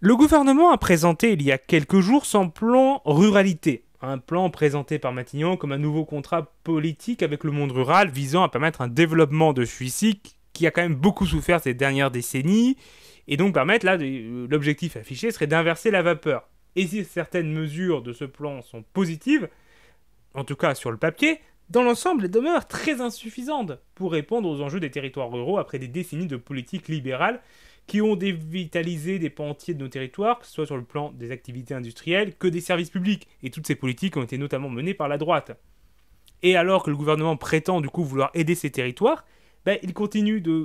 Le gouvernement a présenté il y a quelques jours son plan ruralité, un plan présenté par Matignon comme un nouveau contrat politique avec le monde rural visant à permettre un développement de celui qui a quand même beaucoup souffert ces dernières décennies, et donc permettre, là, euh, l'objectif affiché serait d'inverser la vapeur. Et si certaines mesures de ce plan sont positives, en tout cas sur le papier, dans l'ensemble, elles demeurent très insuffisantes pour répondre aux enjeux des territoires ruraux après des décennies de politique libérale qui ont dévitalisé des pans entiers de nos territoires, que ce soit sur le plan des activités industrielles que des services publics. Et toutes ces politiques ont été notamment menées par la droite. Et alors que le gouvernement prétend du coup vouloir aider ces territoires, ben, il continue mm,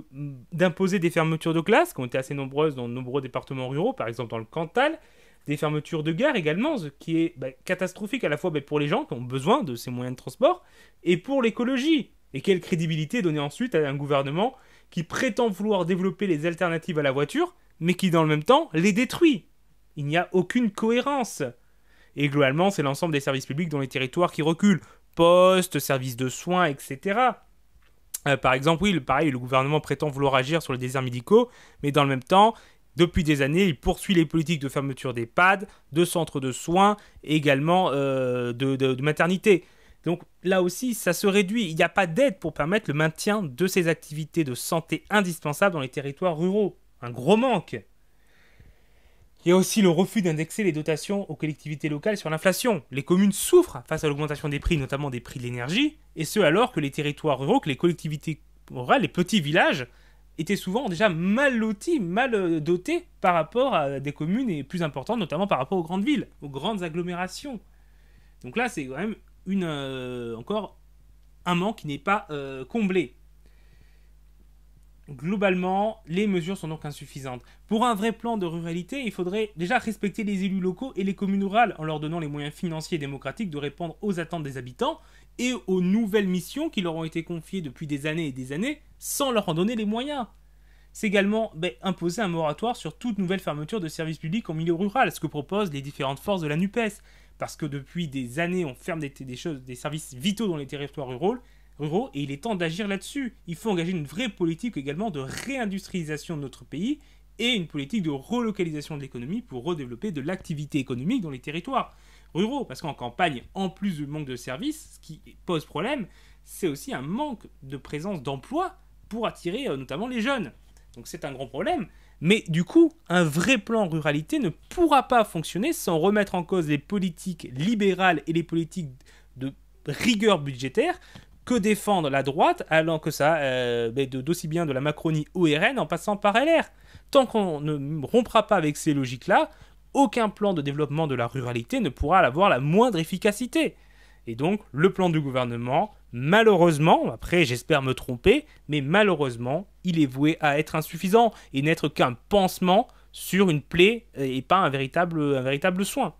d'imposer des fermetures de classes, qui ont été assez nombreuses dans de nombreux départements ruraux, par exemple dans le Cantal, des fermetures de gares également, ce qui est ben, catastrophique à la fois ben, pour les gens qui ont besoin de ces moyens de transport, et pour l'écologie, et quelle crédibilité donner ensuite à un gouvernement qui prétend vouloir développer les alternatives à la voiture, mais qui dans le même temps les détruit Il n'y a aucune cohérence. Et globalement, c'est l'ensemble des services publics dans les territoires qui reculent. Postes, services de soins, etc. Euh, par exemple, oui, pareil, le gouvernement prétend vouloir agir sur les déserts médicaux, mais dans le même temps, depuis des années, il poursuit les politiques de fermeture des PAD, de centres de soins, également euh, de maternité. Donc là aussi, ça se réduit. Il n'y a pas d'aide pour permettre le maintien de ces activités de santé indispensables dans les territoires ruraux. Un gros manque. Il y a aussi le refus d'indexer les dotations aux collectivités locales sur l'inflation. Les communes souffrent face à l'augmentation des prix, notamment des prix de l'énergie, et ce alors que les territoires ruraux, que les collectivités rurales, les petits villages, étaient souvent déjà mal lotis, mal euh, dotés par rapport à des communes et plus importantes, notamment par rapport aux grandes villes, aux grandes agglomérations. Donc là, c'est quand même une, euh, encore un manque qui n'est pas euh, comblé. Globalement, les mesures sont donc insuffisantes. Pour un vrai plan de ruralité, il faudrait déjà respecter les élus locaux et les communes rurales en leur donnant les moyens financiers et démocratiques de répondre aux attentes des habitants et aux nouvelles missions qui leur ont été confiées depuis des années et des années sans leur en donner les moyens. C'est également ben, imposer un moratoire sur toute nouvelle fermeture de services publics en milieu rural, ce que proposent les différentes forces de la NUPES parce que depuis des années, on ferme des, choses, des services vitaux dans les territoires ruraux, et il est temps d'agir là-dessus. Il faut engager une vraie politique également de réindustrialisation de notre pays et une politique de relocalisation de l'économie pour redévelopper de l'activité économique dans les territoires ruraux. Parce qu'en campagne, en plus du manque de services, ce qui pose problème, c'est aussi un manque de présence d'emplois pour attirer euh, notamment les jeunes. Donc c'est un grand problème. Mais du coup, un vrai plan ruralité ne pourra pas fonctionner sans remettre en cause les politiques libérales et les politiques de rigueur budgétaire que défendent la droite, allant que ça, euh, d'aussi bien de la Macronie au RN en passant par LR. Tant qu'on ne rompra pas avec ces logiques-là, aucun plan de développement de la ruralité ne pourra avoir la moindre efficacité. Et donc, le plan du gouvernement, malheureusement, après j'espère me tromper, mais malheureusement, il est voué à être insuffisant et n'être qu'un pansement sur une plaie euh, et pas un véritable, soin.